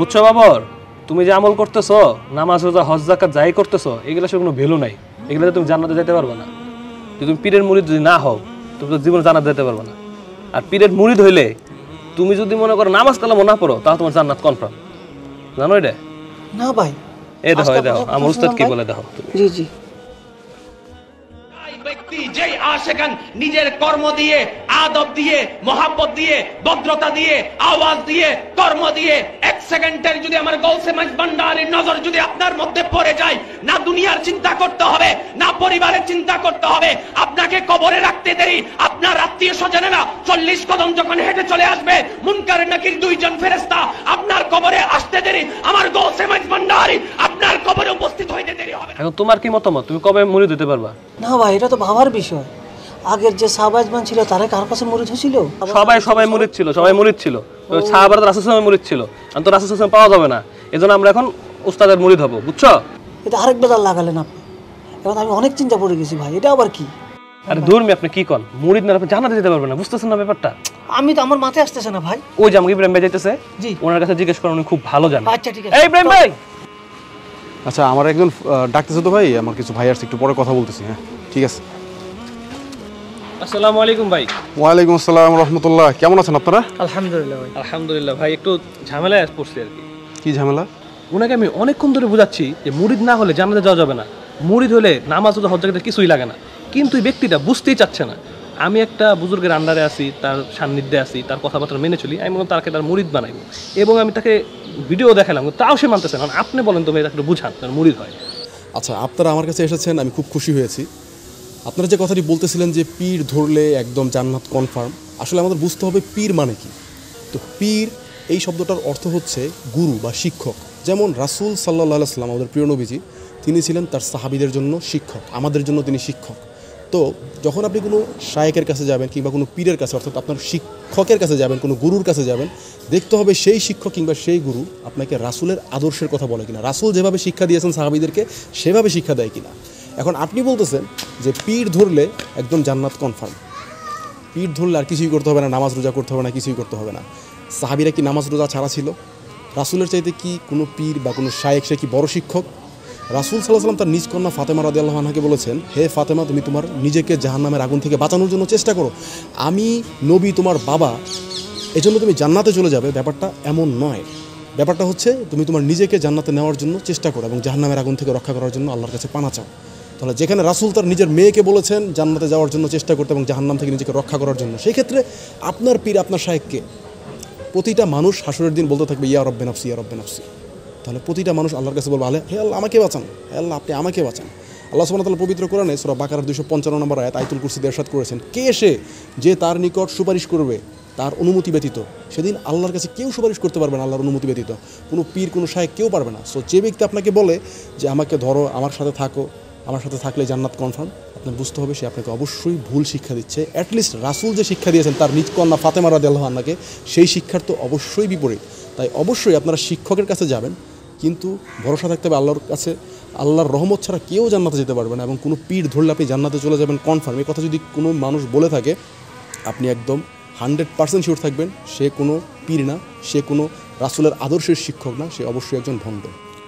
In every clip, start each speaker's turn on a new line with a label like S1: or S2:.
S1: বুঝছো বাবর তুমি যে আমল করতেছ নামাজ রোজা হজ জাকাত যাই করতেছ এগুলো সে কোনো ভ্যালু নাই এগুলোতে তুমি জানাতে যেতে পারবে না যদি তুমি পীরের মুড়ি যদি না হও তুমি তো জীবনে জানাতে যেতে পারবে না আর পীরের মুড়ি হইলে তুমি যদি মনে করো নামাজ কালামও না পড়ো তাহলে তোমার জান্নাত কনফার্ম জানো এটা না ভাই এ দেখো এ দেখো আমার উস্তাদ কি বলে দেখো জি জি ব্যক্তি যেই আশেকান নিজের কর্ম দিয়ে আদব দিয়ে মহাব্বত দিয়ে ভদ্রতা দিয়ে আওয়াজ দিয়ে কর্ম দিয়ে এক সেকেন্ডের যদি আমার গৌসে মাইজ ভান্ডারের নজর যদি আপনার মধ্যে পড়ে যায় না দুনিয়ার চিন্তা করতে হবে না পরিবারের চিন্তা করতে হবে আপনাকে কবরে রাখতে দেরি আপনার আত্মীয় স্বজনেরা চল্লিশ কদম যখন হেঁটে চলে আসবে মুনকার নাকির দুইজন ফেরেস্তা আপনার কবরে আসতে দেরি আমার গৌসে মাইজ ভান্ডারি আপনার কবরে উপস্থিত হইতে দেরি হবে এখন তোমার কি মতামত তুমি কবে মুড়ি দিতে পারবা না ভাই এটা তো ভাবার বিষয় আগের যে সাহাবাজমান ছিল তারা কার কাছে মুরিদ হয়েছিল সবাই সবাই মুরিদ ছিল সবাই মুরিদ ছিল সাহাবাদ রাসুল ছিল তো রাসুল পাওয়া যাবে না এই আমরা এখন উস্তাদের মুরিদ হব বুঝছো এটা আরেক বেদার লাগালেন আপনি এখন আমি অনেক চিন্তা পড়ে গেছি ভাই এটা আবার কি আরে ধর্মী আপনি কি কন মুরিদ না আপনি পারবেন না বুঝতেছেন না ব্যাপারটা আমি তো আমার মাথায় আসতেছে না ভাই
S2: ওই যে আমাকে ইব্রাহিম ভাই যাইতেছে জি ওনার কাছে জিজ্ঞেস করেন উনি খুব ভালো জানেন
S1: আচ্ছা ঠিক আছে এই ইব্রাহিম ভাই
S2: আচ্ছা আমার একজন ডাকতেছে তো ভাই আমার কিছু ভাই আসছে একটু পরে কথা বলতেছি হ্যাঁ ঠিক আছে
S1: আসসালামু আলাইকুম ভাই
S2: ওয়ালাইকুম আসসালাম রহমতুল্লাহ কেমন আছেন আপনারা
S1: আলহামদুলিল্লাহ ভাই আলহামদুলিল্লাহ ভাই একটু ঝামেলায় পড়ছি আর কি কি ঝামেলা ওনাকে আমি অনেকক্ষণ ধরে বোঝাচ্ছি যে মুরিদ না হলে জানাতে যাওয়া যাবে না মুরিদ হলে নামাজ তো হজ্জাকাতে কিছুই লাগে না কিন্তু এই ব্যক্তিটা বুঝতেই চাচ্ছে না আমি একটা বুজুর্গের আন্ডারে আছি তার সান্নিধ্যে আছি তার কথাবার্তা মেনে চলি আমি বললাম তাকে তার মুরিদ বানাইব এবং আমি তাকে ভিডিও দেখালাম তাও সে মানতেছে না আপনি
S2: বলেন তো ভাই তাকে বুঝান তার মুরিদ হয় আচ্ছা আপনারা আমার কাছে এসেছেন আমি খুব খুশি হয়েছি আপনারা যে কথাটি বলতেছিলেন যে পীর ধরলে একদম জান্নাত কনফার্ম আসলে আমাদের বুঝতে হবে পীর মানে কি তো পীর এই শব্দটার অর্থ হচ্ছে গুরু বা শিক্ষক যেমন রাসুল সাল্লাহ সাল্লাম আমাদের প্রিয় নবীজি তিনি ছিলেন তার সাহাবিদের জন্য শিক্ষক আমাদের জন্য তিনি শিক্ষক তো যখন আপনি কোনো শায়কের কাছে যাবেন কিংবা কোনো পীরের কাছে অর্থাৎ আপনার শিক্ষকের কাছে যাবেন কোনো গুরুর কাছে যাবেন দেখতে হবে সেই শিক্ষক কিংবা সেই গুরু আপনাকে রাসুলের আদর্শের কথা বলে কিনা রাসুল যেভাবে শিক্ষা দিয়েছেন সাহাবিদেরকে সেভাবে শিক্ষা দেয় কিনা এখন আপনি বলতেছেন যে পীর ধরলে একদম জান্নাত কনফার্ম পীর ধরলে আর কিছুই করতে হবে না নামাজ রোজা করতে হবে না কিছুই করতে হবে না সাহাবিরা কি নামাজ রোজা ছাড়া ছিল রাসুলের চাইতে কি কোনো পীর বা কোনো শায়েক সে কি বড় শিক্ষক রাসুল সাল্লাহ সাল্লাম তার নিজ কন্যা ফাতেমা রাজি আল্লাহানাকে বলেছেন হে ফাতেমা তুমি তোমার নিজেকে জাহান্নামের আগুন থেকে বাঁচানোর জন্য চেষ্টা করো আমি নবী তোমার বাবা এজন্য তুমি জান্নাতে চলে যাবে ব্যাপারটা এমন নয় ব্যাপারটা হচ্ছে তুমি তোমার নিজেকে জান্নাতে নেওয়ার জন্য চেষ্টা করো এবং জাহান্নামের আগুন থেকে রক্ষা করার জন্য আল্লাহর কাছে পানা চাও তাহলে যেখানে রাসুল তার নিজের মেয়েকে বলেছেন জান্নাতে যাওয়ার জন্য চেষ্টা করতে এবং জাহান্নাম থেকে নিজেকে রক্ষা করার জন্য সেই ক্ষেত্রে আপনার পীর আপনার সাহেবকে প্রতিটা মানুষ হাসরের দিন বলতে থাকবে ইয়া রব্বেন আফসি ইয়া রব্বেন আফসি তাহলে প্রতিটা মানুষ আল্লাহর কাছে বলবে আল্লাহ হে আল্লাহ আমাকে বাঁচান হে আল্লাহ আপনি আমাকে বাঁচান আল্লাহ সুবাহ তাহলে পবিত্র কোরআনে সুরা বাকার দুশো পঞ্চান্ন নম্বর আয়াত আইতুল কুরসি দেরশাদ করেছেন কে এসে যে তার নিকট সুপারিশ করবে তার অনুমতি ব্যতীত সেদিন আল্লাহর কাছে কেউ সুপারিশ করতে পারবে না আল্লাহর অনুমতি ব্যতীত কোনো পীর কোনো সাহেব কেউ পারবে না সো যে ব্যক্তি আপনাকে বলে যে আমাকে ধরো আমার সাথে থাকো আমার সাথে থাকলে জান্নাত কনফার্ম আপনার বুঝতে হবে সে আপনাকে অবশ্যই ভুল শিক্ষা দিচ্ছে অ্যাটলিস্ট রাসুল যে শিক্ষা দিয়েছেন তার নিজ কন্যা ফাতেমা আল্লাহান্নাকে সেই শিক্ষার তো অবশ্যই বিপরীত তাই অবশ্যই আপনারা শিক্ষকের কাছে যাবেন কিন্তু ভরসা থাকতে হবে আল্লাহর কাছে আল্লাহর রহমত ছাড়া কেউ জান্নাতে যেতে পারবে না এবং কোনো পীর ধরলে আপনি জান্নাতে চলে যাবেন কনফার্ম এই কথা যদি কোনো মানুষ বলে থাকে আপনি একদম হান্ড্রেড পার্সেন্ট শিওর থাকবেন সে কোনো পীর না সে কোনো রাসুলের আদর্শের শিক্ষক না সে অবশ্যই একজন ভণ্ড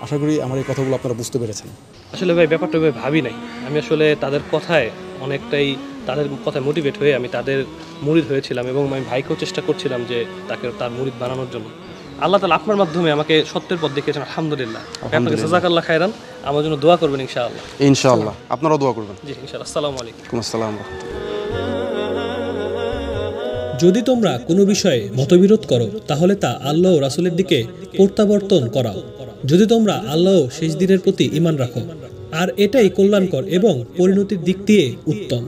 S2: আশা করি আমার এই কথাগুলো আপনারা বুঝতে পেরেছেন
S1: আসলে ভাই ব্যাপারটা ওইভাবে ভাবি নাই আমি আসলে তাদের কথায় অনেকটাই তাদের কথায় মোটিভেট হয়ে আমি তাদের মুরিদ হয়েছিলাম এবং আমি ভাইকেও চেষ্টা করছিলাম যে তাকে তার মুড়িদ বানানোর জন্য আল্লাহ তালা আপনার মাধ্যমে আমাকে সত্যের পথ দেখিয়েছেন আলহামদুলিল্লাহ আপনাকে সাজাকাল্লাহ খায়রান আমার জন্য দোয়া করবেন ইনশাআল্লাহ ইনশাআল্লাহ আপনারাও দোয়া করবেন জি ইনশাআল্লাহ আসসালামু আলাইকুম
S2: আসসালাম যদি তোমরা কোনো বিষয়ে
S1: মতবিরোধ করো তাহলে তা আল্লাহ রাসুলের দিকে প্রত্যাবর্তন করাও যদি তোমরা আল্লাহ শেষ দিনের প্রতি ইমান রাখো আর এটাই কল্যাণকর এবং পরিণতির দিক দিয়ে উত্তম